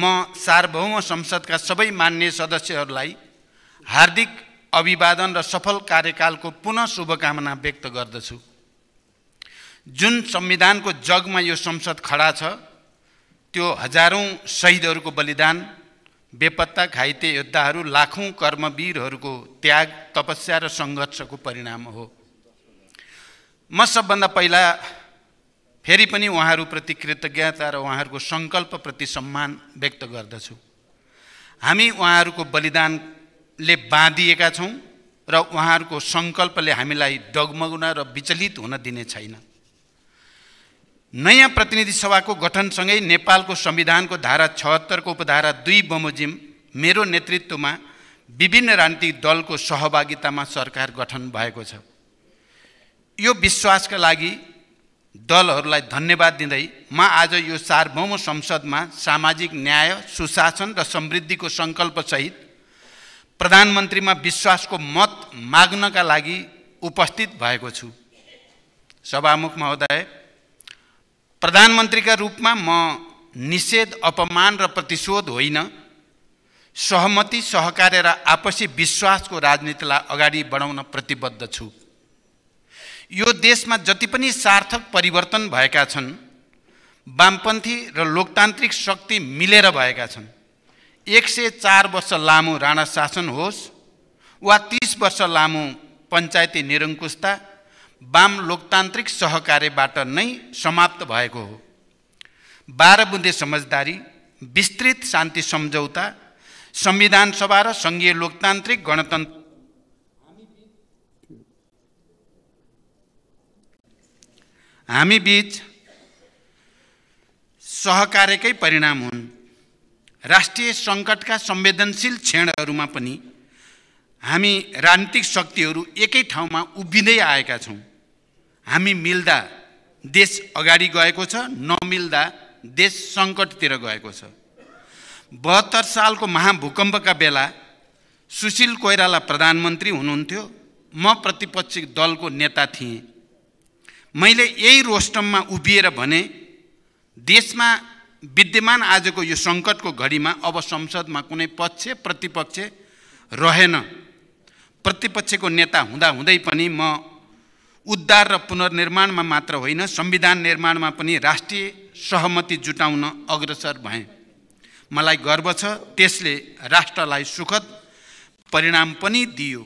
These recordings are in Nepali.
म सार्वभौम संसदका सबै मान्य सदस्यहरूलाई हार्दिक अभिवादन र सफल कार्यकालको पुनः शुभकामना व्यक्त गर्दछु जुन संविधानको जगमा यो संसद खडा छ त्यो हजारौँ शहीदहरूको बलिदान बेपत्ता घाइते योद्धाहरू लाखौँ कर्मवीरहरूको त्याग तपस्या र सङ्घर्षको परिणाम हो म सबभन्दा पहिला फेरि पनि उहाँहरूप्रति कृतज्ञता र उहाँहरूको सङ्कल्पप्रति सम्मान व्यक्त गर्दछु हामी उहाँहरूको बलिदानले बाँधिएका छौँ र उहाँहरूको सङ्कल्पले हामीलाई डगमग्न र विचलित हुन दिने छैन नयाँ प्रतिनिधि सभाको गठनसँगै नेपालको संविधानको धारा छहत्तरको उपधारा दुई बमोजिम मेरो नेतृत्वमा विभिन्न राजनीतिक दलको सहभागितामा सरकार गठन भएको छ यो विश्वासका लागि दलहरूलाई धन्यवाद दिँदै म आज यो सार्वभौम संसदमा सामाजिक न्याय सुशासन र समृद्धिको सङ्कल्पसहित प्रधानमन्त्रीमा विश्वासको मत माग्नका लागि उपस्थित भएको छु सभामुख महोदय प्रधानमन्त्रीका रूपमा म निषेध अपमान र प्रतिशोध होइन सहमति सहकार्य र आपसी विश्वासको राजनीतिलाई अगाडि बढाउन प्रतिबद्ध छु यो देशमा जति पनि सार्थक परिवर्तन भएका छन् वामपन्थी र लोकतान्त्रिक शक्ति मिलेर भएका छन् एक सय चार वर्ष लामो राणा शासन होस् वा तिस वर्ष लामो पञ्चायती निरङ्कुशता वाम लोकतान्त्रिक सहकार्यबाट नै समाप्त भएको हो बाह्र बुन्दे समझदारी विस्तृत शान्ति सम्झौता संविधान सभा र सङ्घीय लोकतान्त्रिक गणतन्त्र हामी बिच सहकार्यकै परिणाम हुन् राष्ट्रिय सङ्कटका संवेदनशील क्षणहरूमा पनि हामी राजनीतिक शक्तिहरू एकै ठाउँमा उभिँदै आएका छौँ हामी मिल्दा देश अगाडि गएको छ नमिल्दा देश सङ्कटतिर गएको छ बहत्तर सालको महाभूकम्पका बेला सुशील कोइराला प्रधानमन्त्री हुनुहुन्थ्यो म प्रतिपक्षी दलको नेता थिएँ मैले यही रोस्टममा उभिएर भने देशमा विद्यमान आजको यो सङ्कटको घडीमा अब संसदमा कुनै पक्ष प्रतिपक्ष रहेन प्रतिपक्षको नेता हुँदाहुँदै पनि म उद्धार र पुनर्निर्माणमा मात्र होइन संविधान निर्माणमा पनि राष्ट्रिय सहमति जुटाउन अग्रसर भएँ मलाई गर्व छ त्यसले राष्ट्रलाई सुखद परिणाम पनि दियो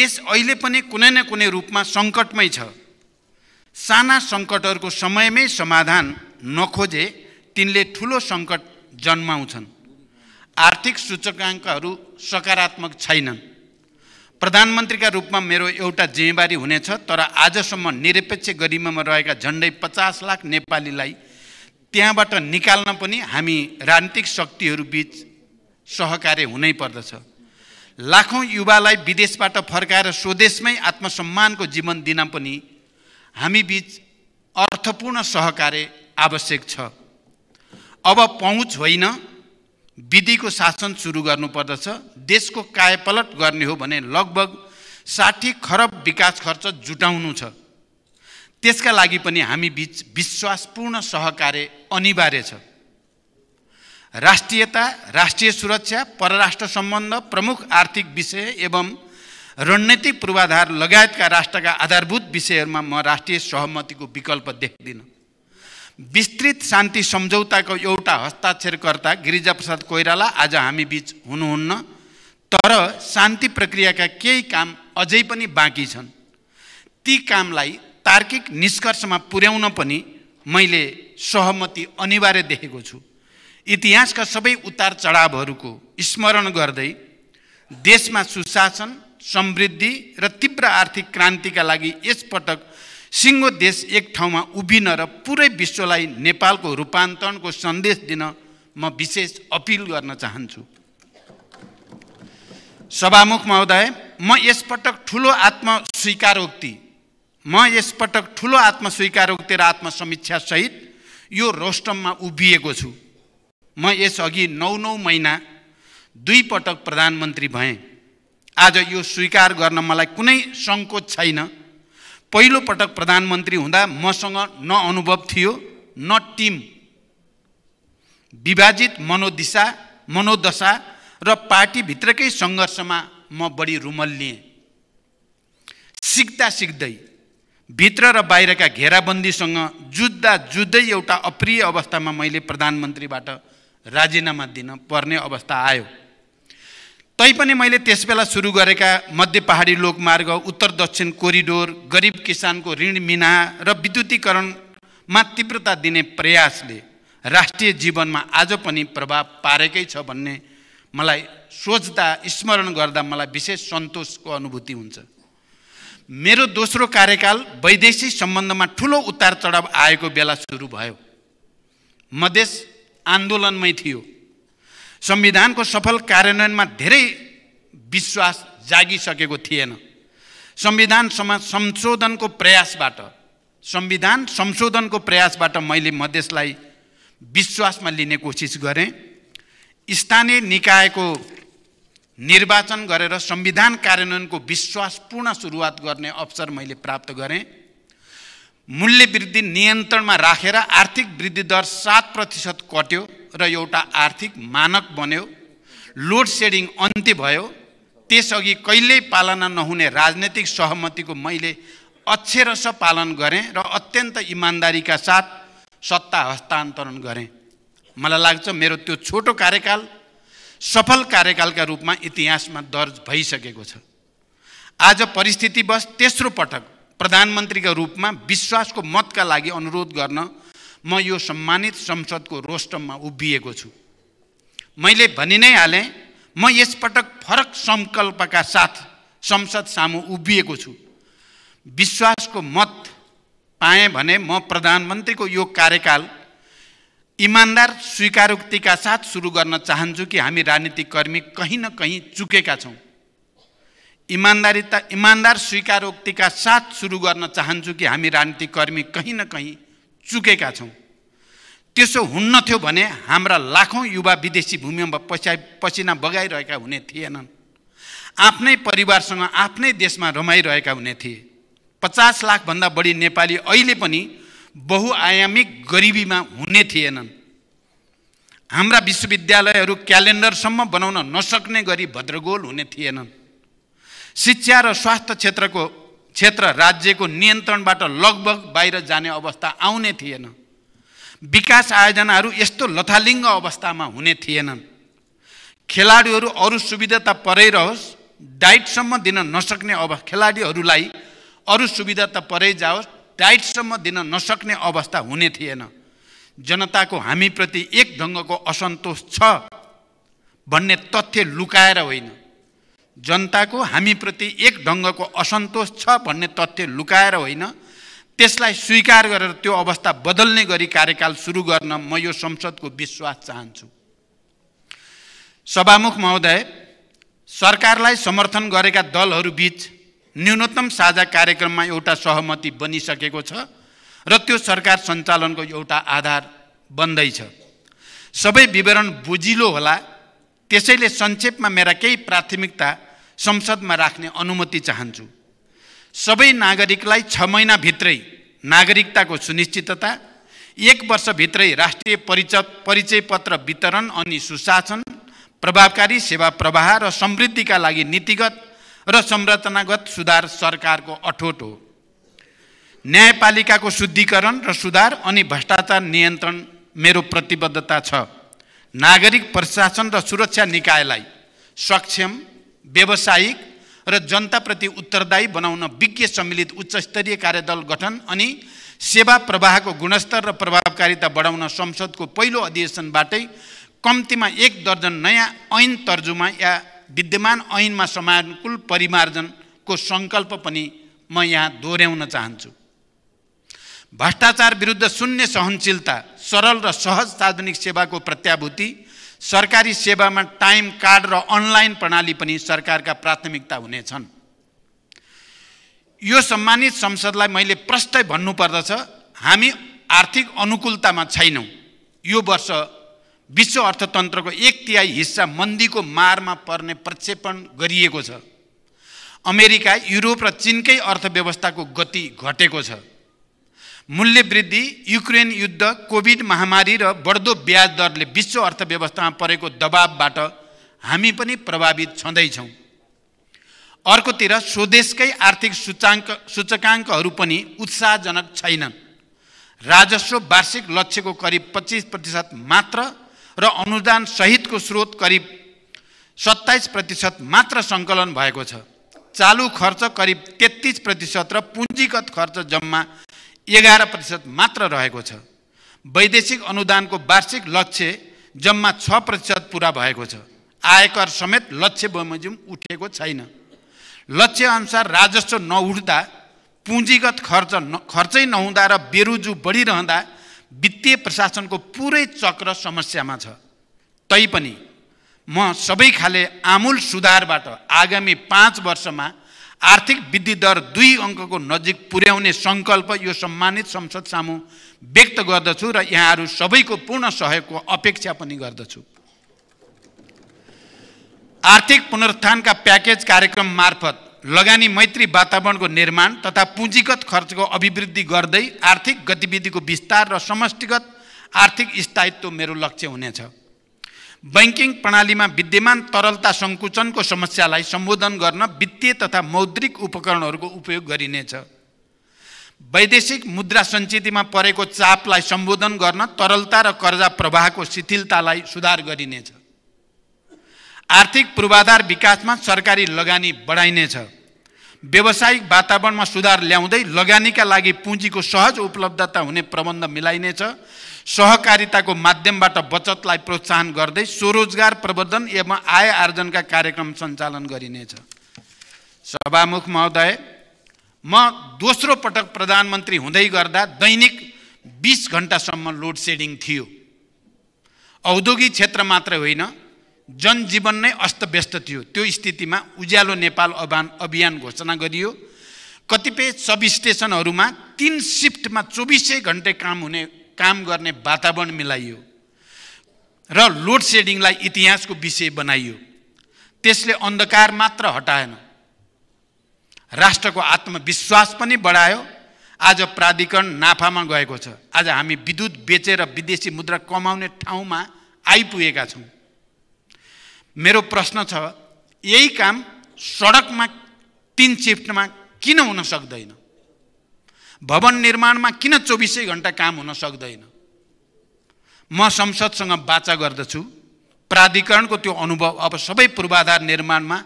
देश अहिले पनि कुनै न कुनै रूपमा सङ्कटमै छ साना सङ्कटहरूको समयमै समाधान नखोजे तिनले ठुलो सङ्कट जन्माउँछन् आर्थिक सूचकाङ्कहरू सकारात्मक छैनन् प्रधानमन्त्रीका रूपमा मेरो एउटा जिम्मेवारी हुनेछ तर आजसम्म निरपेक्ष गरिमामा रहेका झन्डै पचास लाख नेपालीलाई त्यहाँबाट निकाल्न पनि हामी राजनीतिक शक्तिहरू बिच सहकार्य हुनै पर्दछ लाखौँ युवालाई विदेशबाट फर्काएर स्वदेशमै आत्मसम्मानको जीवन दिन पनि हामी बिच अर्थपूर्ण सहकार्य आवश्यक छ अब पहुँच होइन विधिको शासन सुरु गर्नुपर्दछ देशको कायपलट गर्ने हो भने लगभग साठी खरब विकास खर्च जुटाउनु छ त्यसका लागि पनि हामी बिच विश्वासपूर्ण सहकार्य अनिवार्य छ राष्ट्रियता राष्ट्रिय सुरक्षा परराष्ट्र सम्बन्ध प्रमुख आर्थिक विषय एवं रणनीतिक पूर्वाधार लगायतका राष्ट्रका आधारभूत विषयहरूमा म राष्ट्रिय सहमतिको विकल्प देख्दिनँ विस्तृत शान्ति सम्झौताको एउटा हस्ताक्षरकर्ता गिरिजाप्रसाद कोइराला आज हामी बिच हुनुहुन्न तर शान्ति प्रक्रियाका केही काम अझै पनि बाँकी छन् ती कामलाई तार्किक निष्कर्षमा पुर्याउन पनि मैले सहमति अनिवार्य देखेको छु इतिहासका सबै उतार चढावहरूको स्मरण गर्दै देशमा सुशासन समृद्धि र तीव्र आर्थिक क्रान्तिका लागि यसपटक सिङ्गो देश एक ठाउँमा उभिन र पुरै विश्वलाई नेपालको रूपान्तरणको सन्देश दिन म विशेष अपिल गर्न चाहन्छु सभामुख महोदय म यसपटक ठुलो आत्मस्वीकारोक्ति म यसपटक ठुलो आत्मस्वीकारोक्ति र आत्मसमीक्षासहित यो रोस्टममा उभिएको छु म यसअघि नौ नौ महिना दुईपटक प्रधानमन्त्री भएँ आज यो स्वीकार गर्न मलाई कुनै सङ्कोच छैन पहिलोपटक प्रधानमन्त्री हुँदा मसँग न अनुभव थियो न टिम विभाजित मनोदिशा मनोदशा र पार्टीभित्रकै सङ्घर्षमा म बढी रुमल लिएँ सिक्दा सिक्दै भित्र र बाहिरका घेराबन्दीसँग जुझ्दा जुझ्दै एउटा अप्रिय अवस्थामा मैले प्रधानमन्त्रीबाट राजीनामा दिन पर्ने अवस्था आयो तैपनि मैले त्यसबेला सुरु गरेका मध्य पहाडी लोकमार्ग उत्तर दक्षिण कोरिडोर गरिब किसानको ऋण मिना र विद्युतीकरणमा तीव्रता दिने प्रयासले राष्ट्रिय जीवनमा आज पनि प्रभाव पारेकै छ भन्ने मलाई सोच्दा स्मरण गर्दा मलाई विशेष सन्तोषको अनुभूति हुन्छ मेरो दोस्रो कार्यकाल वैदेशिक सम्बन्धमा ठुलो उतार चढाव आएको बेला सुरु भयो मधेस आन्दोलनमै थियो संविधानको सफल कार्यान्वयनमा धेरै विश्वास जागिसकेको थिएन संविधान संशोधनको प्रयासबाट संविधान संशोधनको प्रयासबाट मैले मधेसलाई विश्वासमा लिने कोसिस गरेँ स्थानीय निकायको निर्वाचन गरेर संविधान कार्यान्वयनको विश्वासपूर्ण सुरुवात गर्ने अवसर मैले प्राप्त गरेँ मूल्य वृद्धि नियन्त्रणमा राखेर आर्थिक वृद्धि दर सात प्रतिशत कट्यो र एउटा आर्थिक मानक बन्यो लोड सेडिङ अन्त्य भयो त्यसअघि कहिल्यै पालना नहुने राजनैतिक सहमतिको मैले अक्षरस पालन गरेँ र अत्यन्त इमान्दारीका साथ सत्ता हस्तान्तरण गरेँ मलाई लाग्छ मेरो त्यो छोटो कार्यकाल सफल कार्यकालका रूपमा इतिहासमा दर्ज भइसकेको छ आज परिस्थितिवश तेस्रो पटक प्रधानमन्त्रीका रूपमा विश्वासको मतका लागि अनुरोध गर्न म यो सम्मानित संसदको रोस्टममा उभिएको छु मैले भनि नै हालेँ म यसपटक फरक सङ्कल्पका साथ संसद सामु उभिएको छु विश्वासको मत पाएँ भने म प्रधानमन्त्रीको यो कार्यकाल इमान्दार स्वीकारोक्तिका साथ सुरु गर्न चाहन्छु कि हामी राजनीतिक कर्मी कहीँ न कहीँ चुकेका छौँ इमान्दारिता इमान्दार स्वीकारोक्तिका साथ सुरु गर्न चाहन्छु कि हामी राजनीतिकर्मी कहीँ न कहीँ चुकेका छौँ त्यसो हुन्नथ्यो भने हाम्रा लाखौँ युवा विदेशी भूमिमा पसा पसिना बगाइरहेका हुने थिएनन् आफ्नै परिवारसँग आफ्नै देशमा रमाइरहेका हुने थिए पचास लाखभन्दा बढी नेपाली अहिले पनि बहुआयामिक गरिबीमा हुने थिएनन् हाम्रा विश्वविद्यालयहरू क्यालेन्डरसम्म बनाउन नसक्ने गरी भद्रगोल हुने थिएनन् शिक्षा र स्वास्थ्य क्षेत्रको क्षेत्र राज्यको नियन्त्रणबाट लगभग बाहिर जाने अवस्था आउने थिएन विकास आयोजनाहरू यस्तो लथालिङ्ग अवस्थामा हुने थिएनन् खेलाडीहरू अरू सुविधा त परै रहोस् डाइटसम्म दिन नसक्ने अब खेलाडीहरूलाई अरू सुविधा त परै जाओस् डाइटसम्म दिन नसक्ने अवस्था हुने थिएन जनताको हामीप्रति एक ढङ्गको असन्तोष छ भन्ने तथ्य लुकाएर होइन जनताको हामीप्रति एक ढङ्गको असन्तोष छ भन्ने तथ्य लुकाएर होइन त्यसलाई स्वीकार गरेर त्यो अवस्था बदल्ने गरी कार्यकाल सुरु गर्न म यो संसदको विश्वास चाहन्छु सभामुख महोदय सरकारलाई समर्थन गरेका दलहरूबीच न्यूनतम साझा कार्यक्रममा एउटा सहमति बनिसकेको छ र त्यो सरकार सञ्चालनको एउटा आधार बन्दैछ सबै विवरण बुझिलो होला त्यसैले संक्षेपमा मेरा केही प्राथमिकता संसदमा राख्ने अनुमति चाहन्छु सबै नागरिकलाई छ महिनाभित्रै नागरिकताको सुनिश्चितता एक वर्षभित्रै राष्ट्रिय परिचय परिचय पत्र वितरण अनि सुशासन प्रभावकारी सेवा प्रवाह र समृद्धिका लागि नीतिगत र संरचनागत सुधार सरकारको अठोट हो न्यायपालिकाको शुद्धिकरण र सुधार अनि भ्रष्टाचार नियन्त्रण मेरो प्रतिबद्धता छ नागरिक प्रशासन र सुरक्षा निकायलाई सक्षम व्यावसायिक र जनताप्रति उत्तरदायी बनाउन विज्ञ सम्मिलित उच्चस्तरीय कार्यदल गठन अनि सेवा प्रवाहको गुणस्तर र प्रभावकारिता बढाउन संसदको पहिलो अधिवेशनबाटै कम्तीमा एक दर्जन नयाँ ऐन तर्जुमा या विद्यमान ऐनमा समानुकूल परिमार्जनको सङ्कल्प पनि म यहाँ दोहोऱ्याउन चाहन्छु भ्रष्टाचार विरुद्ध शून्य सहनशीलता सरल र सहज सार्वजनिक सेवाको प्रत्याभूति सरकारी सेवामा टाइम कार्ड र अनलाइन प्रणाली पनि सरकारका प्राथमिकता हुनेछन् यो सम्मानित संसदलाई मैले प्रष्टै भन्नुपर्दछ हामी आर्थिक अनुकूलतामा छैनौँ यो वर्ष विश्व अर्थतन्त्रको एक तिहाई हिस्सा मन्दीको मारमा पर्ने प्रक्षेपण गरिएको छ अमेरिका युरोप र चिनकै अर्थव्यवस्थाको गति घटेको छ मूल्य वृद्धि युक्रेन युद्ध कोभिड महामारी र बढ्दो ब्याज दरले विश्व अर्थव्यवस्थामा परेको दबावबाट हामी पनि प्रभावित छँदैछौँ अर्कोतिर स्वदेशकै आर्थिक सूचाङ्क सूचकाङ्कहरू पनि उत्साहजनक छैनन् राजस्व वार्षिक लक्ष्यको करिब पच्चिस प्रतिशत मात्र र अनुदान सहितको स्रोत करिब सत्ताइस प्रतिशत मात्र सङ्कलन भएको छ चालु खर्च करिब तेत्तिस प्रतिशत र पुँजीगत खर्च जम्मा एघार प्रतिशत मात्र रहेको छ वैदेशिक अनुदानको वार्षिक लक्ष्य जम्मा छ प्रतिशत पुरा भएको छ आयकर समेत लक्ष्य बमोजिम उठेको छैन लक्ष्य अनुसार राजस्व नउठ्दा पुँजीगत खर्च न खर्चै नहुँदा र बेरुजु बढिरहँदा वित्तीय प्रशासनको पुरै चक्र समस्यामा छ तैपनि म सबै खाले आमूल सुधारबाट आगामी पाँच वर्षमा आर्थिक वृद्धि दर दुई अङ्कको नजिक पुर्याउने सङ्कल्प यो सम्मानित संसद सामु व्यक्त गर्दछु र यहाँहरू सबैको पूर्ण सहयोगको अपेक्षा पनि गर्दछु आर्थिक पुनरुत्थानका प्याकेज कार्यक्रम मार्फत लगानी मैत्री वातावरणको निर्माण तथा पुँजीगत खर्चको अभिवृद्धि गर्दै आर्थिक गतिविधिको विस्तार र समष्टिगत आर्थिक स्थायित्व मेरो लक्ष्य हुनेछ बैङ्किङ प्रणालीमा विद्यमान तरलता सङ्कुचनको समस्यालाई सम्बोधन गर्न वित्तीय तथा मौद्रिक उपकरणहरूको उपयोग गरिनेछ वैदेशिक मुद्रा सञ्चितमा परेको चापलाई सम्बोधन गर्न तरलता र कर्जा प्रवाहको शिथिलतालाई सुधार गरिनेछ आर्थिक पूर्वाधार विकासमा सरकारी लगानी बढाइनेछ व्यावसायिक वातावरणमा सुधार ल्याउँदै लगानीका लागि पुँजीको सहज उपलब्धता हुने प्रबन्ध मिलाइनेछ सहकारिताको माध्यमबाट बचतलाई प्रोत्साहन गर्दै स्वरोजगार प्रवर्धन एवं आय आर्जनका कार्यक्रम सञ्चालन गरिनेछ सभामुख महोदय म दोस्रो पटक प्रधानमन्त्री हुँदै गर्दा दैनिक बिस घन्टासम्म लोड सेडिङ थियो औद्योगिक क्षेत्र मात्र होइन जनजीवन नै अस्तव्यस्त थियो त्यो स्थितिमा उज्यालो नेपाल अभियान अभियान घोषणा गरियो कतिपय सब स्टेसनहरूमा तिन सिफ्टमा चौबिसै घन्टे काम हुने काम गर्ने वातावरण मिलाइयो र लोड सेडिङलाई इतिहासको विषय बनाइयो त्यसले अन्धकार मात्र हटाएन राष्ट्रको आत्मविश्वास पनि बढायो आज प्राधिकरण नाफामा गएको छ आज हामी विद्युत बेचेर विदेशी मुद्रा कमाउने ठाउँमा आइपुगेका छौँ मेरो प्रश्न छ यही काम सडकमा तिन सिफ्टमा किन हुन सक्दैन भवन निर्माणमा किन चौबिसै घन्टा काम हुन सक्दैन म संसदसँग बाचा गर्दछु प्राधिकरणको त्यो अनुभव अब सबै पूर्वाधार निर्माणमा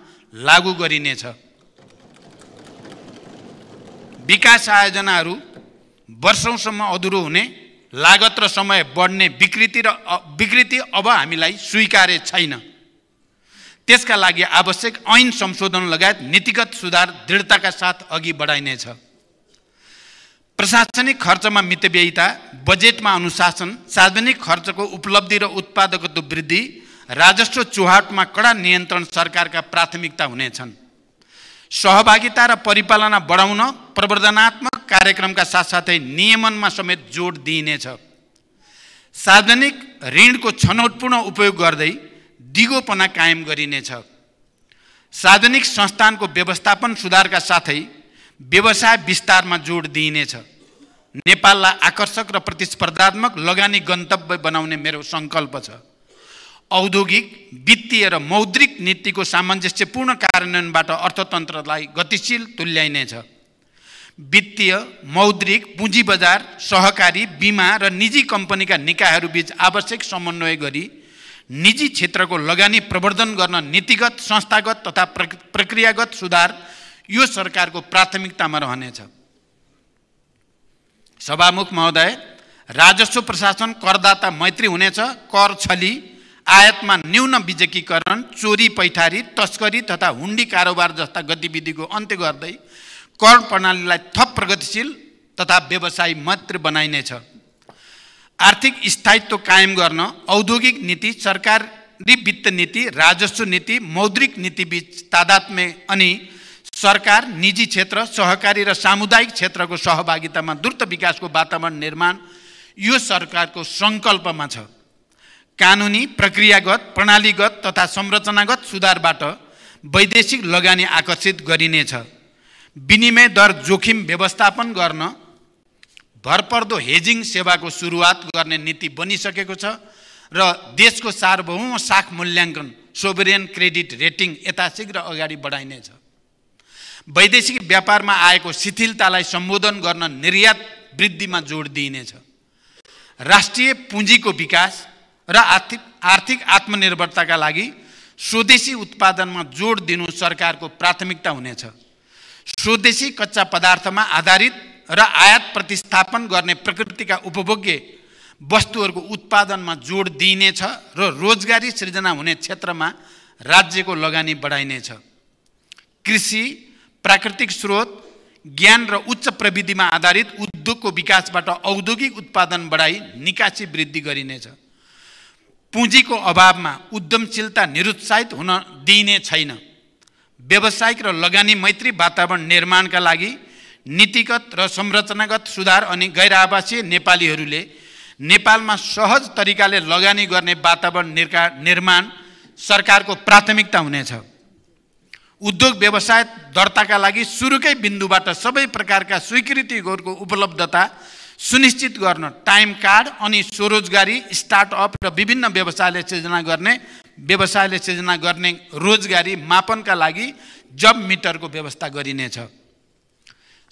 लागू गरिनेछ विकास आयोजनाहरू वर्षौँसम्म अधुरो हुने लागत र समय बढ्ने विकृति र विकृति अब हामीलाई स्वीकार्य छैन त्यसका लागि आवश्यक ऐन संशोधन लगायत नीतिगत सुधार दृढताका साथ अघि बढाइनेछ प्रशासनिक खर्चमा मितव्ययिता बजेटमा अनुशासन सार्वजनिक खर्चको उपलब्धि र उत्पादकत्व वृद्धि राजस्व चुहाटमा कडा नियन्त्रण सरकारका प्राथमिकता हुनेछन् सहभागिता र परिपालना बढाउन प्रवर्धनात्मक कार्यक्रमका साथसाथै नियमनमा समेत जोड दिइनेछ सार्वजनिक ऋणको छनौटपूर्ण उपयोग गर्दै दिगोपना कायम गरिनेछ सार्वजनिक संस्थानको व्यवस्थापन सुधारका साथै व्यवसाय विस्तारमा जोड दिइनेछ नेपाललाई आकर्षक र प्रतिस्पर्धात्मक लगानी गन्तव्य बनाउने मेरो सङ्कल्प छ औद्योगिक वित्तीय र मौद्रिक नीतिको सामञ्जस्यपूर्ण कार्यान्वयनबाट अर्थतन्त्रलाई गतिशील तुल्याइनेछ वित्तीय मौद्रिक पुँजी बजार सहकारी बिमा र निजी कम्पनीका निकायहरूबीच आवश्यक समन्वय गरी निजी क्षेत्रको लगानी प्रवर्धन गर्न नीतिगत संस्थागत तथा प्रक्रियागत सुधार यो सरकारको प्राथमिकतामा रहनेछ सभामुख महोदय राजस्व प्रशासन करदाता मैत्री हुनेछ कर छली आयातमा न्यून विजेकीकरण चोरी पैठारी तस्करी तथा हुन्डी कारोबार जस्ता गतिविधिको अन्त्य गर्दै कर प्रणालीलाई थप प्रगतिशील तथा व्यवसायी मैत्री बनाइनेछ आर्थिक स्थायित्व कायम गर्न औद्योगिक नीति सरकारी वित्त नीति राजस्व नीति मौद्रिक नीतिबीच तादात्म्य अनि सरकार निजी क्षेत्र सहकारी र सामुदायिक क्षेत्रको सहभागितामा द्रुत विकासको वातावरण निर्माण यो सरकारको सङ्कल्पमा छ कानुनी प्रक्रियागत प्रणालीगत तथा संरचनागत सुधारबाट वैदेशिक लगानी आकर्षित गरिनेछ विनिमय दर जोखिम व्यवस्थापन गर्न भरपर्दो हेजिङ सेवाको सुरुवात गर्ने नीति बनिसकेको छ र देशको सार्वभौम साख मूल्याङ्कन सोभरेन क्रेडिट रेटिङ यथाशीघ्र अगाडि बढाइनेछ वैदेशिक व्यापारमा आएको शिथिलतालाई सम्बोधन गर्न निर्यात वृद्धिमा जोड दिइनेछ राष्ट्रिय पुँजीको विकास र आर्थिक आर्थिक आत्मनिर्भरताका लागि स्वदेशी उत्पादनमा जोड दिनु सरकारको प्राथमिकता हुनेछ स्वदेशी कच्चा पदार्थमा आधारित र आयात प्रतिस्थापन गर्ने प्रकृतिका उपभोग्य वस्तुहरूको उत्पादनमा जोड दिइनेछ र रोजगारी सृजना हुने क्षेत्रमा राज्यको लगानी बढाइनेछ कृषि प्राकृतिक स्रोत ज्ञान र उच्च प्रविधिमा आधारित उद्योगको विकासबाट औद्योगिक उत्पादन बढाई निकासी वृद्धि गरिनेछ पुँजीको अभावमा उद्यमशीलता निरुत्साहित हुन दिइने छैन व्यावसायिक र लगानी मैत्री वातावरण निर्माणका लागि नीतिगत र संरचनागत सुधार अनि गैर आवासीय नेपालीहरूले नेपालमा सहज तरिकाले लगानी गर्ने वातावरण निर्का निर्माण सरकारको प्राथमिकता हुनेछ उद्योग व्यवसाय दर्ताका लागि सुरुकै बिन्दुबाट सबै प्रकारका स्वीकृतिहरूको उपलब्धता सुनिश्चित गर्न टाइम कार्ड अनि स्वरोजगारी स्टार्टअप र विभिन्न व्यवसायले सिर्जना गर्ने व्यवसायले सिर्जना गर्ने रोजगारी मापनका लागि जब मिटरको व्यवस्था गरिनेछ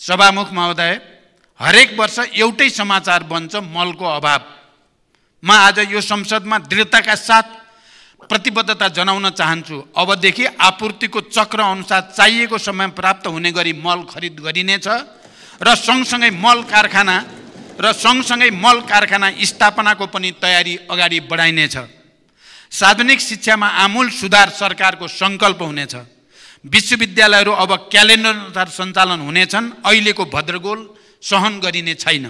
सभामुख महोदय हरेक वर्ष एउटै समाचार बन्छ मलको अभाव म आज यो संसदमा दृढताका साथ प्रतिबद्धता जनाउन चाहन्छु अबदेखि आपूर्तिको चक्र अनुसार चाहिएको समय प्राप्त हुने गरी मल खरिद गरिनेछ र सँगसँगै मल कारखाना र सँगसँगै मल कारखाना स्थापनाको पनि तयारी अगाडि बढाइनेछ सार्वजनिक शिक्षामा आमूल सुधार सरकारको सङ्कल्प हुनेछ विश्वविद्यालयहरू अब क्यालेन्डर अनुसार सञ्चालन हुनेछन् अहिलेको भद्रगोल सहन गरिने छैन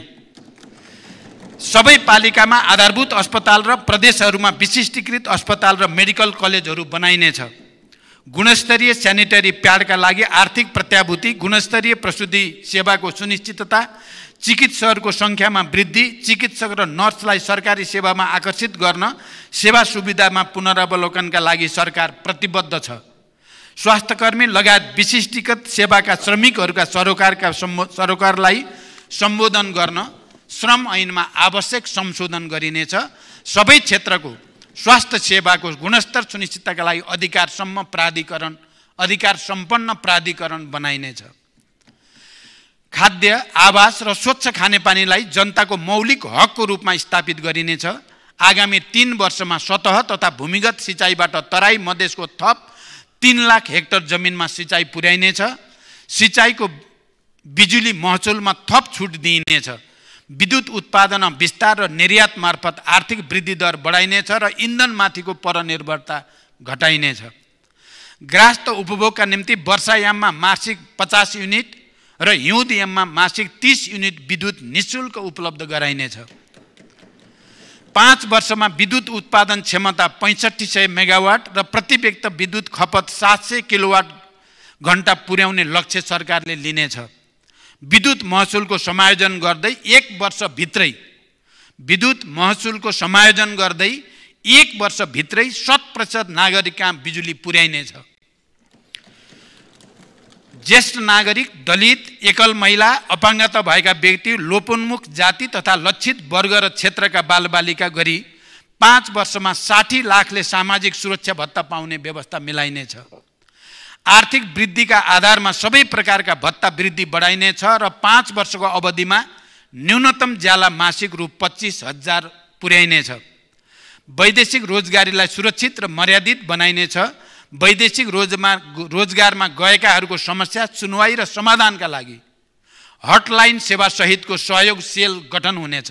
सबै पालिकामा आधारभूत अस्पताल र प्रदेशहरूमा विशिष्टीकृत अस्पताल र मेडिकल कलेजहरू बनाइनेछ गुणस्तरीय सेनिटरी प्याडका लागि आर्थिक प्रत्याभूति गुणस्तरीय प्रसुद्धि सेवाको सुनिश्चितता चिकित्सकहरूको सङ्ख्यामा वृद्धि चिकित्सक र नर्सलाई सरकारी सेवामा आकर्षित गर्न सेवा सुविधामा पुनरावलोकनका लागि सरकार प्रतिबद्ध छ स्वास्थ्यकर्मी लगायत विशिष्टीकृत सेवाका श्रमिकहरूका सरोकारका सम्बो सरोकारलाई सम्बोधन गर्न श्रम ऐनमा आवश्यक संशोधन गरिनेछ सबै क्षेत्रको स्वास्थ्य सेवाको गुणस्तर सुनिश्चितताका लागि अधिकारसम्म प्राधिकरण अधिकार सम्पन्न प्राधिकरण बनाइनेछ खाद्य आवास र स्वच्छ खानेपानीलाई जनताको मौलिक हकको रूपमा स्थापित गरिनेछ आगामी तिन वर्षमा सतह तथा भूमिगत सिँचाइबाट तराई मधेसको थप तिन लाख हेक्टर जमिनमा सिँचाइ पुर्याइनेछ सिँचाइको बिजुली महसुलमा थप छुट दिइनेछ विद्युत उत्पादन विस्तार र निर्यात मार्फत आर्थिक वृद्धि दर बढाइनेछ र इन्धनमाथिको परनिर्भरता घटाइनेछ ग्रास त उपभोगका निम्ति वर्षायाममा मासिक पचास युनिट र हिउँद याममा मासिक तिस युनिट विद्युत निशुल्क उपलब्ध गराइनेछ पाँच वर्षमा विद्युत उत्पादन क्षमता पैँसठी सय मेगावाट र प्रति व्यक्त विद्युत खपत सात सय किलोवाट घन्टा पुर्याउने लक्ष्य सरकारले लिनेछ विद्युत महसुलको समायोजन गर्दै एक वर्षभित्रै विद्युत महसुलको समायोजन गर्दै एक वर्षभित्रै शत प्रतिशत नागरिक कहाँ बिजुली पुर्याइनेछ ज्येष्ठ नागरिक दलित एकल महिला अपाङ्गता भएका व्यक्ति लोपोन्मुख जाति तथा लक्षित वर्ग र क्षेत्रका बालबालिका गरी पाँच वर्षमा साठी लाखले सामाजिक सुरक्षा भत्ता पाउने व्यवस्था मिलाइनेछ आर्थिक वृद्धिका आधारमा सबै प्रकारका भत्ता वृद्धि बढाइनेछ र पाँच वर्षको अवधिमा न्यूनतम ज्याला मासिक रूप पच्चिस हजार पुर्याइनेछ वैदेशिक रोजगारीलाई सुरक्षित र मर्यादित बनाइनेछ वैदेशिक रोजमा रोजगारमा गएकाहरूको समस्या सुनवाई र समाधानका लागि हटलाइन सेवासहितको सहयोग सेल गठन हुनेछ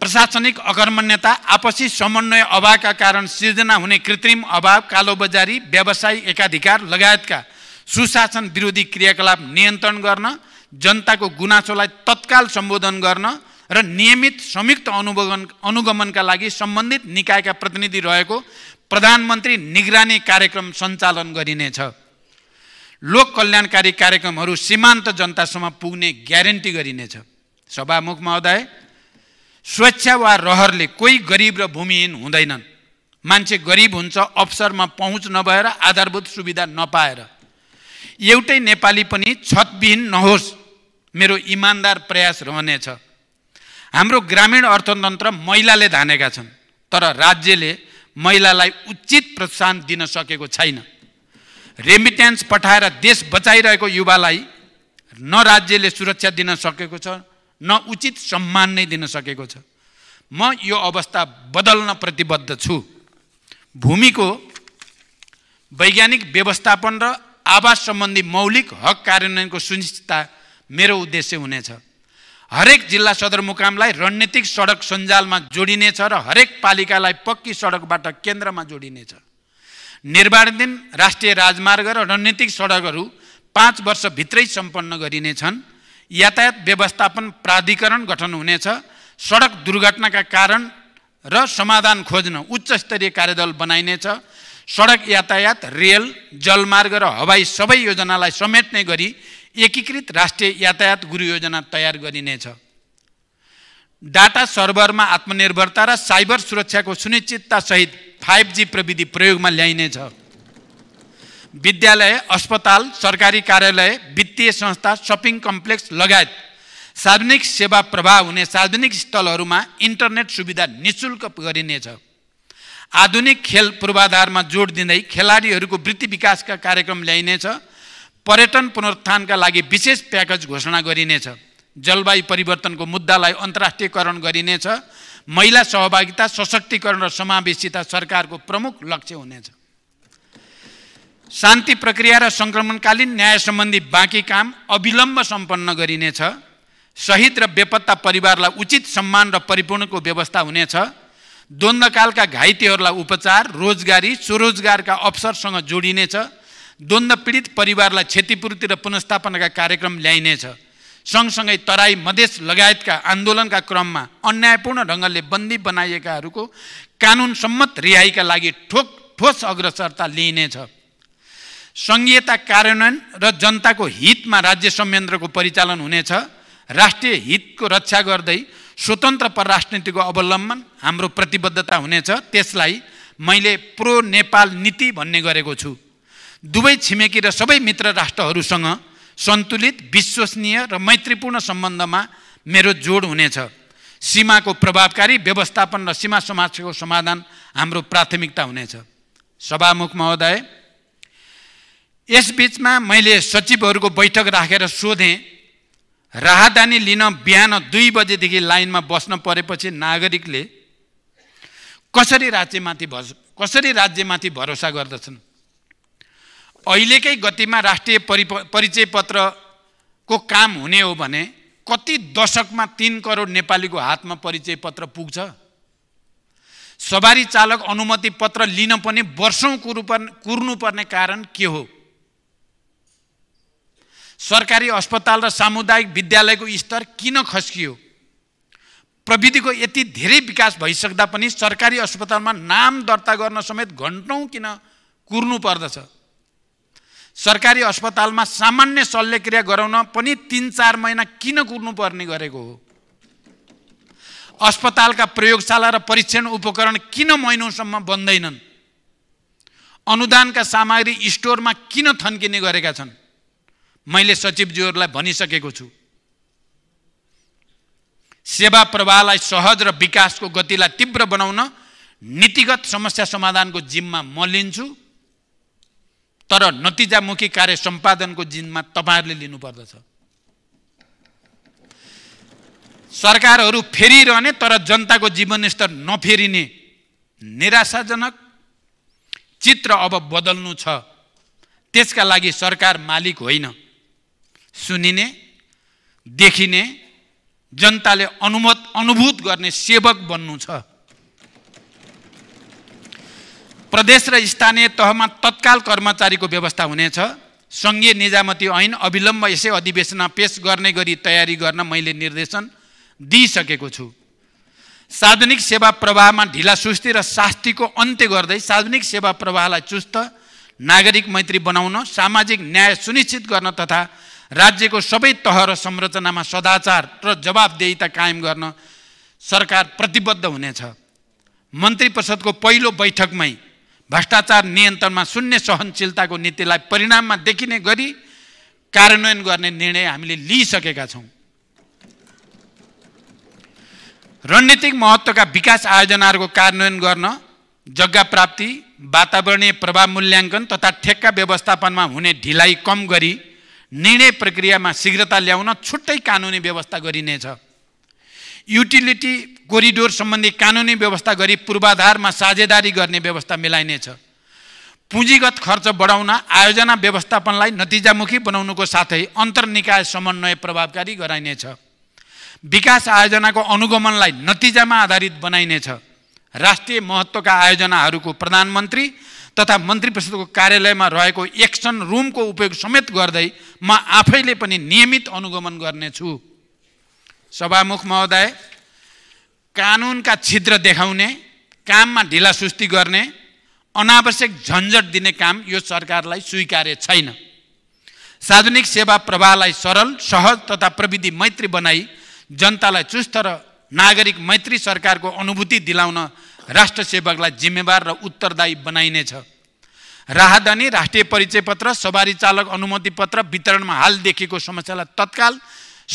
प्रशासनिक अकर्मण्यता आपसी समन्वय अभावका कारण सिर्जना हुने कृत्रिम अभाव कालोबजारी व्यवसायिक एकाधिकार लगायतका सुशासन विरोधी क्रियाकलाप नियन्त्रण गर्न जनताको गुनासोलाई तत्काल सम्बोधन गर्न र नियमित संयुक्त अनुगमन अनुगमनका लागि सम्बन्धित निकायका प्रतिनिधि रहेको प्रधानमन्त्री निगरानी कार्यक्रम सञ्चालन गरिनेछ लोक कल्याणकारी कार्यक्रमहरू सीमान्त जनतासम्म पुग्ने ग्यारेन्टी गरिनेछ सभामुख महोदय स्वेच्छा वा रहरले कोही गरिब र भूमिहीन हुँदैनन् मान्छे गरिब हुन्छ अवसरमा पहुँच नभएर आधारभूत सुविधा नपाएर एउटै नेपाली पनि छतविहीन नहोस् मेरो इमान्दार प्रयास रहनेछ हाम्रो ग्रामीण अर्थतन्त्र महिलाले धानेका छन् तर राज्यले महिलालाई उचित प्रोत्साहन दिन सकेको छैन रेमिट्यान्स पठाएर देश बचाइरहेको युवालाई न राज्यले सुरक्षा दिन सकेको छ न उचित सम्मान नै दिन सकेको छ म यो अवस्था बदल्न प्रतिबद्ध छु भूमिको वैज्ञानिक व्यवस्थापन र आवास सम्बन्धी मौलिक हक कार्यान्वयनको सुनिश्चितता मेरो उद्देश्य हुनेछ हरेक जिल्ला सदरमुकामलाई रणनीतिक सडक सञ्जालमा जोडिनेछ र हरेक पालिकालाई पक्की सडकबाट केन्द्रमा जोडिनेछ निर्माणाधीन राष्ट्रिय राजमार्ग र रणनीतिक सडकहरू पाँच वर्षभित्रै सम्पन्न गरिनेछन् यातायात व्यवस्थापन प्राधिकरण गठन हुनेछ सडक दुर्घटनाका कारण र समाधान खोज्न उच्च स्तरीय कार्यदल बनाइनेछ सडक यातायात रेल जलमार्ग र हवाई सबै योजनालाई समेट्ने गरी एकीकृत राष्ट्रिय यातायात गुरु योजना तयार गरिनेछ डाटा सर्भरमा आत्मनिर्भरता र साइबर सुरक्षाको सुनिश्चिततासहित फाइभ जी प्रविधि प्रयोगमा ल्याइनेछ विद्यालय अस्पताल सरकारी कार्यालय वित्तीय संस्था सपिङ कम्प्लेक्स लगायत सार्वजनिक सेवा प्रभाव हुने सार्वजनिक स्थलहरूमा इन्टरनेट सुविधा निशुल्क गरिनेछ आधुनिक खेल पूर्वाधारमा जोड दिँदै खेलाडीहरूको वृत्ति विकासका कार्यक्रम ल्याइनेछ पर्यटन पुनरुत्थानका लागि विशेष प्याकेज घोषणा गरिनेछ जलवायु परिवर्तनको मुद्दालाई अन्तर्राष्ट्रियकरण गरिनेछ महिला सहभागिता सशक्तिकरण र समावेशिता सरकारको प्रमुख लक्ष्य हुनेछ शान्ति प्रक्रिया र सङ्क्रमणकालीन न्याय सम्बन्धी बाँकी काम अविलम्ब सम्पन्न गरिनेछ शहीद र बेपत्ता परिवारलाई उचित सम्मान र परिपूर्णको व्यवस्था हुनेछ द्वन्द्वकालका घाइतेहरूलाई उपचार रोजगारी स्वरोजगारका अवसरसँग जोडिनेछ द्वन्द्व पीडित परिवारलाई क्षतिपूर्ति र पुनस्थापनाका कार्यक्रम ल्याइनेछ सँगसँगै तराई मधेस लगायतका आन्दोलनका क्रममा अन्यायपूर्ण ढङ्गले बन्दी बनाइएकाहरूको कानुनसम्मत रिहाइका लागि ठोक ठोस अग्रसरता लिइनेछ सङ्घीयता कार्यान्वयन र जनताको हितमा राज्य संयन्त्रको परिचालन हुनेछ राष्ट्रिय हितको रक्षा गर्दै स्वतन्त्र परराष्ट्रनीतिको अवलम्बन हाम्रो प्रतिबद्धता हुनेछ त्यसलाई मैले प्रो नेपाल नीति भन्ने गरेको छु दुवै छिमेकी र सबै मित्र राष्ट्रहरूसँग सन्तुलित विश्वसनीय र मैत्रीपूर्ण सम्बन्धमा मेरो जोड हुनेछ सीमाको प्रभावकारी व्यवस्थापन र सीमा समाजको समाधान हाम्रो प्राथमिकता हुनेछ सभामुख महोदय यसबिचमा मैले सचिवहरूको बैठक राखेर सोधेँ राहदानी लिन बिहान दुई बजेदेखि लाइनमा बस्न परेपछि नागरिकले कसरी राज्यमाथि भ कसरी राज्यमाथि भरोसा गर्दछन् अहिलेकै गतिमा राष्ट्रिय परि परिचय पत्रको काम हुने हो भने कति दशकमा तिन करोड नेपालीको हातमा परिचय पत्र पुग्छ सवारी चालक अनुमति पत्र लिन पनि वर्षौँ कुर्नु कुर्नुपर्ने कारण के हो सरकारी अस्पताल र सामुदायिक विद्यालयको स्तर किन खस्कियो प्रविधिको यति धेरै विकास भइसक्दा पनि सरकारी अस्पतालमा नाम दर्ता गर्न समेत घन्टौँ किन कुर्नु पर्दछ सरकारी अस्पतालमा सामान्य शल्यक्रिया गराउन पनि तिन चार महिना किन कुर्नुपर्ने गरेको हो अस्पतालका प्रयोगशाला र परीक्षण उपकरण किन महिनौसम्म बन्दैनन् अनुदानका सामग्री स्टोरमा किन थन्किने गरेका छन् मैले सचिवज्यूहरूलाई भनिसकेको छु सेवा प्रवाहलाई सहज र विकासको गतिलाई तीव्र बनाउन नीतिगत समस्या समाधानको जिम्मा म लिन्छु तर नतिजामुखी कार्य सम्पादनको जिम्मा तपाईँहरूले लिनुपर्दछ सरकारहरू फेरिरहने तर जनताको जीवनस्तर नफेरिने निराशाजनक चित्र अब बदल्नु छ त्यसका लागि सरकार मालिक होइन सुनिने देखिने जनताले अनुमत अनुभूत गर्ने सेवक बन्नु छ प्रदेश र स्थानीय तहमा तत्काल कर्मचारीको व्यवस्था हुनेछ सङ्घीय निजामती ऐन अविलम्ब यसै अधिवेशनमा पेस गर्ने गरी तयारी गर्न मैले निर्देशन दिइसकेको छु सार्वजनिक सेवा प्रवाहमा ढिला सुस्ती र शास्तिको अन्त्य गर्दै सार्वजनिक सेवा प्रवाहलाई चुस्त नागरिक मैत्री बनाउन सामाजिक न्याय सुनिश्चित गर्न तथा राज्यको सबै तह र संरचनामा सदाचार र जवाबदेहिता कायम गर्न सरकार प्रतिबद्ध हुनेछ मन्त्री परिषदको पहिलो बैठकमै भ्रष्टाचार नियन्त्रणमा शून्य सहनशीलताको नीतिलाई परिणाममा देखिने गरी कार्यान्वयन गर्ने निर्णय हामीले लिइसकेका छौँ रणनीतिक महत्त्वका विकास आयोजनाहरूको कार्यान्वयन गर्न जग्गा प्राप्ति वातावरणीय प्रभाव मूल्याङ्कन तथा ठेक्का व्यवस्थापनमा हुने ढिलाइ कम गरी निर्णय प्रक्रियामा शीघ्रता ल्याउन छुट्टै कानुनी व्यवस्था गरिनेछ युटिलिटी कोरिडोर सम्बन्धी कानुनी व्यवस्था गरी पूर्वाधारमा साझेदारी गर्ने व्यवस्था मिलाइनेछ पुँजीगत खर्च बढाउन आयोजना व्यवस्थापनलाई नतिजामुखी बनाउनुको साथै अन्तर्निकाय समन्वय प्रभावकारी गराइनेछ विकास आयोजनाको अनुगमनलाई नतिजामा आधारित बनाइनेछ राष्ट्रिय महत्त्वका आयोजनाहरूको प्रधानमन्त्री तथा मन्त्री परिषदको कार्यालयमा रहेको एक्सन रुमको उपयोग समेत गर्दै म आफैले पनि नियमित अनुगमन गर्नेछु सभामुख महोदय कानुनका छिद्र देखाउने काममा ढिलासुस्ती गर्ने अनावश्यक झन्झट दिने काम यो सरकारलाई स्वीकार्य छैन सार्वजनिक सेवा प्रवाहलाई सरल सहज तथा प्रविधि मैत्री बनाई जनतालाई चुस्त र नागरिक मैत्री सरकारको अनुभूति दिलाउन राष्ट्र सेवकलाई जिम्मेवार र उत्तरदायी बनाइनेछ राहदानी राष्ट्रिय परिचय पत्र सवारी चालक अनुमति पत्र वितरणमा हाल देखिएको समस्यालाई तत्काल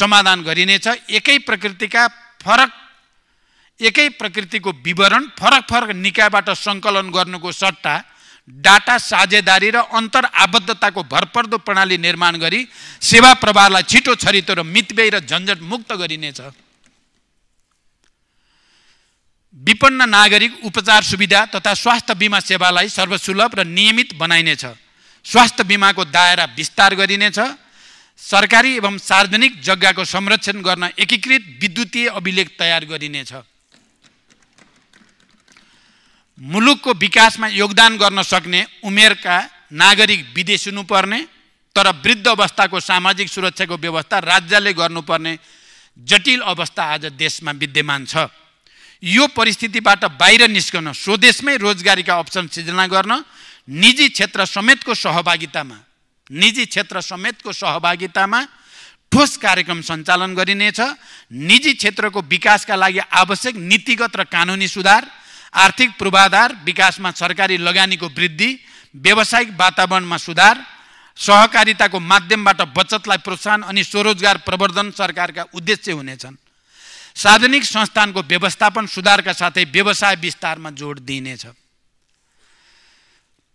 समाधान गरिनेछ एकै प्रकृतिका फरक एकै प्रकृतिको विवरण फरक फरक निकायबाट सङ्कलन गर्नुको सट्टा डाटा साझेदारी र अन्तर आबद्धताको भरपर्दो प्रणाली निर्माण गरी सेवा प्रभावलाई छिटो छरितो र मितवेय र झन्झट मुक्त गरिनेछ विपन्न नागरिक उपचार सुविधा तथा स्वास्थ्य बिमा सेवालाई सर्वसुलभ र नियमित बनाइनेछ स्वास्थ्य बिमाको दायरा विस्तार गरिनेछ सरकारी एवं सार्वजनिक जग्गाको संरक्षण गर्न एकीकृत विद्युतीय अभिलेख तयार गरिनेछ मुलुकको विकासमा योगदान गर्न सक्ने उमेरका नागरिक विदेश हुनुपर्ने तर वृद्ध अवस्थाको सामाजिक सुरक्षाको व्यवस्था राज्यले गर्नुपर्ने जटिल अवस्था आज देशमा विद्यमान छ यो परिस्थितिबाट बाहिर निस्कन स्वदेशमै रोजगारीका अप्सन सिर्जना गर्न निजी क्षेत्र समेतको सहभागितामा निजी क्षेत्र समेतको सहभागितामा ठोस कार्यक्रम सञ्चालन गरिनेछ निजी क्षेत्रको विकासका लागि आवश्यक नीतिगत र कानुनी सुधार आर्थिक पूर्वाधार विकासमा सरकारी लगानीको वृद्धि व्यावसायिक वातावरणमा सुधार सहकारिताको माध्यमबाट बचतलाई प्रोत्साहन अनि स्वरोजगार प्रवर्धन सरकारका उद्देश्य हुनेछन् सार्वजनिक संस्थानको व्यवस्थापन सुधारका साथै व्यवसाय विस्तारमा जोड दिइनेछ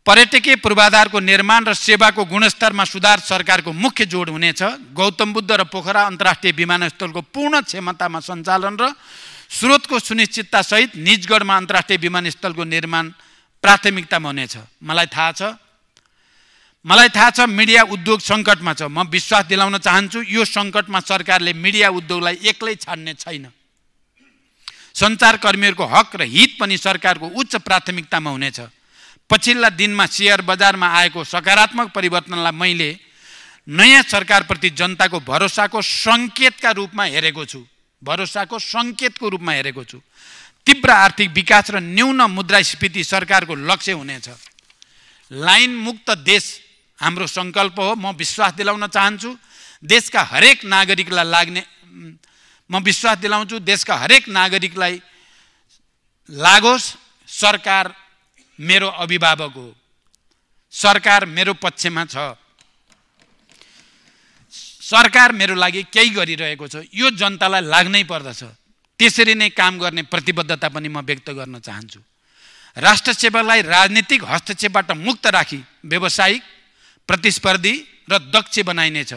पर्यटकीय पूर्वाधारको निर्माण र सेवाको गुणस्तरमा सुधार सरकारको मुख्य जोड हुनेछ गौतम बुद्ध र पोखरा अन्तर्राष्ट्रिय विमानस्थलको पूर्ण क्षमतामा सञ्चालन र स्रोतको सुनिश्चितता सहित निजगढमा अन्तर्राष्ट्रिय विमानस्थलको निर्माण प्राथमिकतामा हुनेछ मलाई थाहा छ मलाई थाहा छ मिडिया उद्योग सङ्कटमा छ म विश्वास दिलाउन चाहन्छु यो सङ्कटमा सरकारले मिडिया उद्योगलाई एक्लै छाड्ने छैन सञ्चारकर्मीहरूको हक र हित पनि सरकारको उच्च प्राथमिकतामा हुनेछ पछिल्ला दिनमा सेयर बजारमा आएको सकारात्मक परिवर्तनलाई मैले नयाँ सरकारप्रति जनताको भरोसाको सङ्केतका रूपमा हेरेको छु भरोसाको सङ्केतको रूपमा हेरेको छु तीव्र आर्थिक विकास र न्यून मुद्रास्फीति सरकारको लक्ष्य हुनेछ लाइन मुक्त देश हाम्रो सङ्कल्प हो म विश्वास दिलाउन चाहन्छु देशका हरेक नागरिकलाई लाग्ने म विश्वास दिलाउँछु देशका हरेक नागरिकलाई लागोस् सरकार मेरो अभिभावक हो सरकार मेरो पक्षमा छ सरकार मेरो लागि केही गरिरहेको छ यो जनतालाई लाग्नै पर्दछ त्यसरी नै काम गर्ने प्रतिबद्धता पनि म व्यक्त गर्न चाहन्छु राष्ट्र सेवालाई राजनीतिक हस्तक्षेपबाट मुक्त राखी व्यावसायिक प्रतिस्पर्धी र दक्ष बनाइनेछ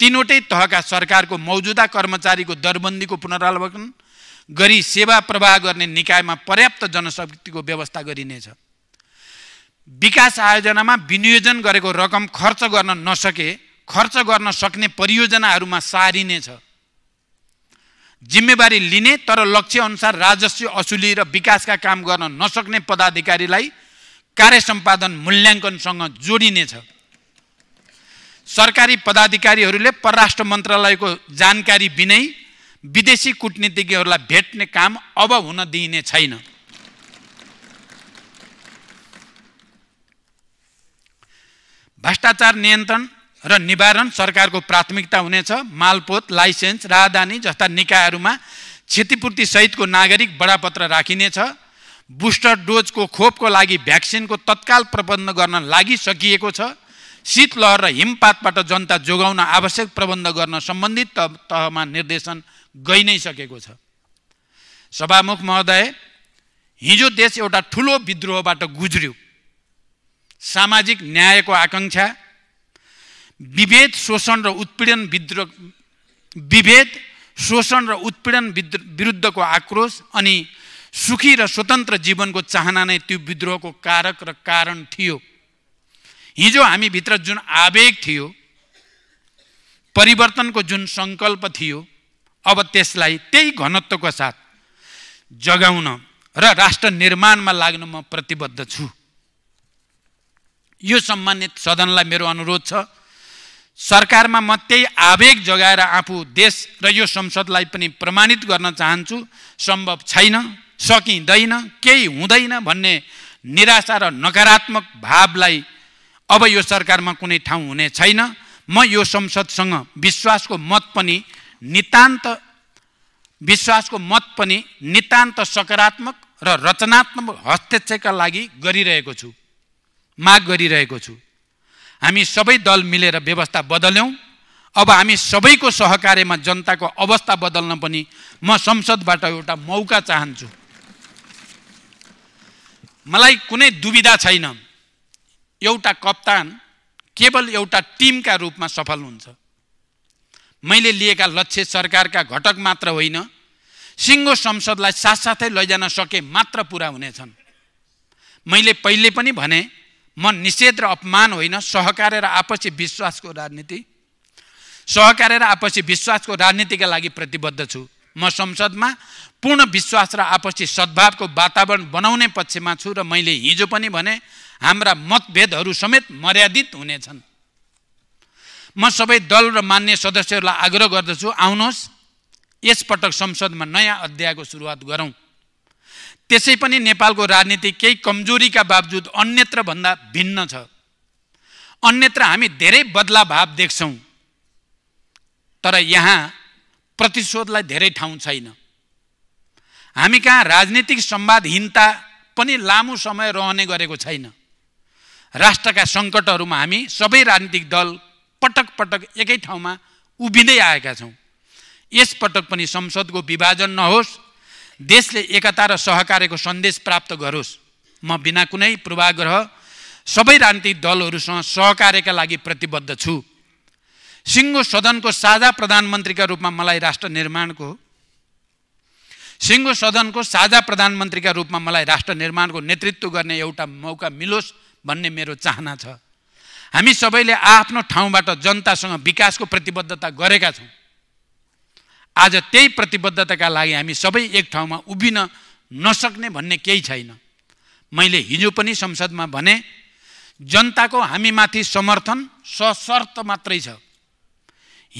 तिनवटै तहका सरकारको मौजुदा कर्मचारीको दरबन्दीको पुनरावलोकन गरी सेवा प्रवाह गर्ने निकायमा पर्याप्त जनशक्तिको व्यवस्था गरिनेछ विकास आयोजनामा विनियोजन गरेको रकम खर्च गर्न नसके खर्च गर्न सक्ने परियोजनाहरूमा सारिनेछ जिम्मेवारी लिने तर लक्ष्य अनुसार राजस्व असुली र विकासका काम गर्न नसक्ने पदाधिकारीलाई कार्य सम्पादन मूल्याङ्कनसँग जोडिनेछ सरकारी पदाधिकारीहरूले परराष्ट्र मन्त्रालयको जानकारी बिनै विदेशी कुटनीतिज्ञहरूलाई भेट्ने काम अब हुन दिइने छैन भ्रष्टाचार नियन्त्रण र निवारण सरकारको प्राथमिकता हुनेछ मालपोत लाइसेन्स राहदानी जस्ता निकायहरूमा क्षतिपूर्ति सहितको नागरिक बडापत्र राखिनेछ बुस्टर डोजको खोपको लागि भ्याक्सिनको तत्काल प्रबन्ध गर्न लागि सकिएको छ शीतलहर र हिमपातबाट जनता जोगाउन आवश्यक प्रबन्ध गर्न सम्बन्धित तहमा निर्देशन गइ नै सकेको छ सभामुख महोदय हिजो देश एउटा ठुलो विद्रोहबाट गुज्रियो सामाजिक न्यायको आकाङ्क्षा विभेद शोषण र उत्पीडन विद्रोह विभेद शोषण र उत्पीडन विरुद्धको आक्रोश अनि सुखी र स्वतन्त्र जीवनको चाहना नै त्यो विद्रोहको कारक र कारण थियो हिजो हामीभित्र जुन आवेग थियो परिवर्तनको जुन सङ्कल्प थियो अब त्यसलाई त्यही घनत्वको साथ जगाउन र राष्ट्र निर्माणमा लाग्न म प्रतिबद्ध छु यो सम्मानित सदनलाई मेरो अनुरोध छ सरकारमा म त्यही आवेग जगाएर आफू देश र यो संसदलाई पनि प्रमाणित गर्न चाहन्छु सम्भव छैन सकिँदैन केही हुँदैन भन्ने निराशा र नकारात्मक भावलाई अब यो सरकारमा कुनै ठाउँ हुने छैन म यो संसदसँग विश्वासको मत पनि नितान्त विश्वासको मत पनि नितान्त सकारात्मक र रचनात्मक हस्तक्षेपका लागि गरिरहेको छु माग गरिरहेको छु हामी सबै दल मिलेर व्यवस्था बदल्यौँ अब हामी सबैको सहकार्यमा जनताको अवस्था बदल्न पनि म संसदबाट एउटा मौका चाहन्छु मलाई कुनै दुविधा छैन एउटा कप्तान केवल एउटा टिमका रूपमा सफल हुन्छ मैले लिएका लक्ष्य सरकारका घटक मात्र होइन सिङ्गो संसदलाई साथसाथै लैजान सके मात्र पुरा हुनेछन् मैले पहिले पनि भने म निषेध र अपमान होइन सहकार्य र आपसी विश्वासको राजनीति सहकार्य र आपसी विश्वासको राजनीतिका लागि प्रतिबद्ध छु म संसदमा पूर्ण विश्वास र आपसी सद्भावको वातावरण बनाउने पक्षमा छु र मैले हिजो पनि भने हाम्रा मतभेदहरू समेत मर्यादित हुनेछन् म सबै दल र मान्य सदस्यहरूलाई आग्रह गर्दछु आउनुहोस् यसपटक संसदमा नयाँ अध्यायको सुरुवात गरौँ त्यसै पनि नेपालको राजनीति केही कमजोरीका बावजुद अन्यत्रभन्दा भिन्न छ अन्यत्र हामी धेरै बदला भाव देख्छौँ तर यहाँ प्रतिशोधलाई धेरै ठाउँ छैन हामी कहाँ राजनीतिक संवादहीनता पनि लामो समय रहने गरेको छैन राष्ट्रका सङ्कटहरूमा हामी सबै राजनीतिक दल पटक पटक एकै ठाउँमा उभिँदै आएका छौँ यसपटक पनि संसदको विभाजन नहोस् देशले एकता र सहकार्यको सन्देश प्राप्त गरोस् म बिना कुनै पूर्वाग्रह सबै राजनीतिक दलहरूसँग सहकार्यका लागि प्रतिबद्ध छु सिङ्गो सदनको साझा प्रधानमन्त्रीका रूपमा मलाई राष्ट्र निर्माणको सिङ्गो सदनको साझा प्रधानमन्त्रीका रूपमा मलाई राष्ट्र निर्माणको नेतृत्व गर्ने एउटा मौका मिलोस् भन्ने मेरो चाहना छ हामी सबैले आफ्नो ठाउँबाट जनतासँग विकासको प्रतिबद्धता गरेका छौँ आज त्यही प्रतिबद्धताका लागि हामी सबै एक ठाउँमा उभिन नसक्ने भन्ने केही छैन मैले हिजो पनि संसदमा भने जनताको हामीमाथि समर्थन सशर्त मात्रै छ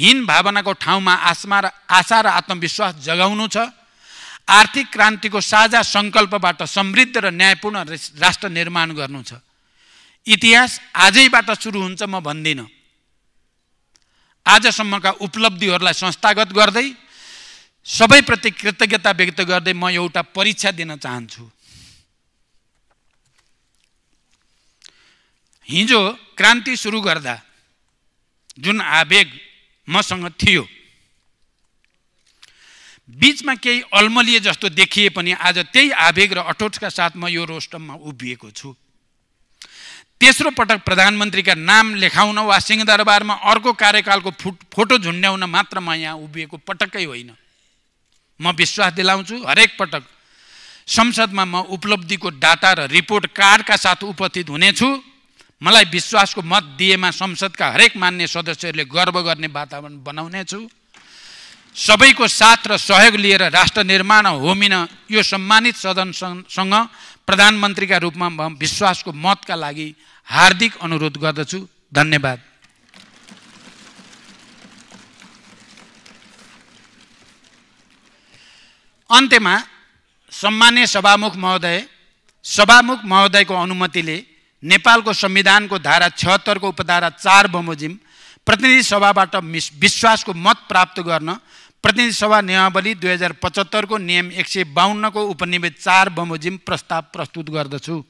हिन भावनाको ठाउँमा आसमा र आशा र आत्मविश्वास जगाउनु छ आर्थिक क्रान्तिको साझा सङ्कल्पबाट समृद्ध र न्यायपूर्ण राष्ट्र निर्माण गर्नु छ इतिहास आजैबाट सुरु हुन्छ म भन्दिनँ आजसम्मका उपलब्धिहरूलाई संस्थागत गर्दै सबैप्रति कृतज्ञता व्यक्त गर्दै म एउटा परीक्षा दिन चाहन्छु हिजो क्रान्ति सुरु गर्दा जुन आवेग मसँग थियो बिचमा केही अल्मलिए जस्तो देखिए पनि आज त्यही आवेग र अठोटका साथ म यो रोस्टममा उभिएको छु तेस्रो पटक प्रधानमन्त्रीका नाम लेखाउन वा सिंहदरबारमा अर्को कार्यकालको फुट फोटो झुन्ड्याउन मात्र म यहाँ उभिएको पटक्कै होइन म विश्वास दिलाउँछु हरेक पटक संसदमा म उपलब्धिको डाटा र रिपोर्ट कार्डका साथ उपस्थित हुनेछु मलाई विश्वासको मत दिएमा संसदका हरेक मान्य सदस्यहरूले गर्व गर्ने वातावरण बनाउनेछु सबैको साथ र सहयोग लिएर राष्ट्र निर्माण होमिन यो सम्मानित सदनसँग प्रधानमन्त्रीका रूपमा विश्वासको मतका लागि हार्दिक अनुरोध गर्दछु धन्यवाद अन्त्यमा सम्मान्य सभामुख महोदय सभामुख महोदयको अनुमतिले नेपालको संविधानको धारा छहत्तरको उपधारा चार बमोजिम प्रतिनिधि सभाबाट विश्वासको मत प्राप्त गर्न प्रतिनिधि नियमावली दुई हजार पचहत्तरको नियम एक सय बाहन्नको उपनिवेश चार बमोजिम प्रस्ताव प्रस्तुत गर्दछु